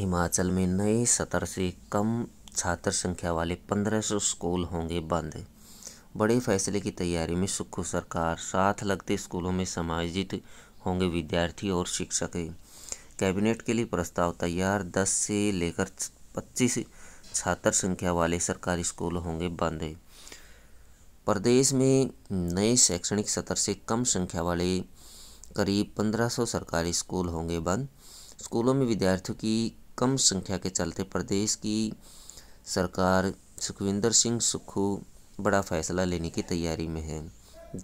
हिमाचल में नए सत्र से कम छात्र संख्या वाले पंद्रह सौ स्कूल होंगे बंद बड़े फैसले की तैयारी में सुक्खू सरकार साथ लगते स्कूलों में समायोजित होंगे विद्यार्थी और शिक्षक कैबिनेट के लिए प्रस्ताव तैयार दस से लेकर पच्चीस छात्र संख्या वाले सरकारी स्कूल होंगे बंद प्रदेश में नए शैक्षणिक सत्र से कम संख्या वाले करीब 1500 सरकारी स्कूल होंगे बंद स्कूलों में विद्यार्थियों की कम संख्या के चलते प्रदेश की सरकार सुखविंदर सिंह सुक्खू बड़ा फैसला लेने की तैयारी में है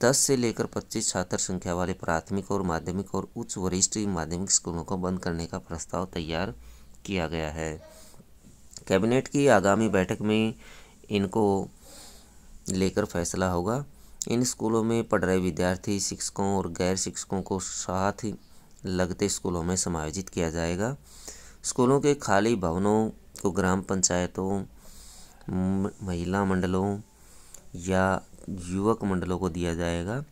दस से लेकर पच्चीस छात्र संख्या वाले प्राथमिक और माध्यमिक और उच्च वरिष्ठ माध्यमिक स्कूलों को बंद करने का प्रस्ताव तैयार किया गया है कैबिनेट की आगामी बैठक में इनको लेकर फैसला होगा इन स्कूलों में पढ़ रहे विद्यार्थी शिक्षकों और गैर शिक्षकों को साथ लगते स्कूलों में समायोजित किया जाएगा स्कूलों के खाली भवनों को ग्राम पंचायतों महिला मंडलों या युवक मंडलों को दिया जाएगा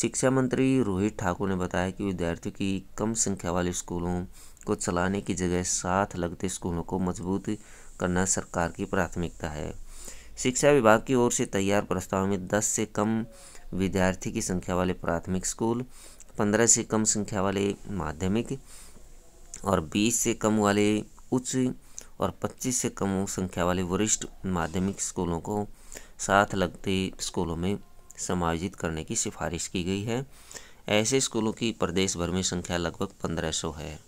शिक्षा मंत्री रोहित ठाकुर ने बताया कि विद्यार्थियों की कम संख्या वाले स्कूलों को चलाने की जगह साथ लगते स्कूलों को मजबूत करना सरकार की प्राथमिकता है शिक्षा विभाग की ओर से तैयार प्रस्ताव में 10 से कम विद्यार्थी की संख्या वाले प्राथमिक स्कूल 15 से कम संख्या वाले माध्यमिक और बीस से कम वाले उच्च और पच्चीस से कम संख्या वाले वरिष्ठ माध्यमिक स्कूलों को साथ लगते स्कूलों में समायोजित करने की सिफारिश की गई है ऐसे स्कूलों की प्रदेश भर में संख्या लगभग पंद्रह सौ है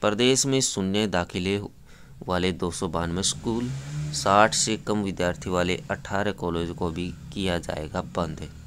प्रदेश में शून्य दाखिले वाले दो सौ बानवे स्कूल साठ से कम विद्यार्थी वाले 18 कॉलेज को भी किया जाएगा बंद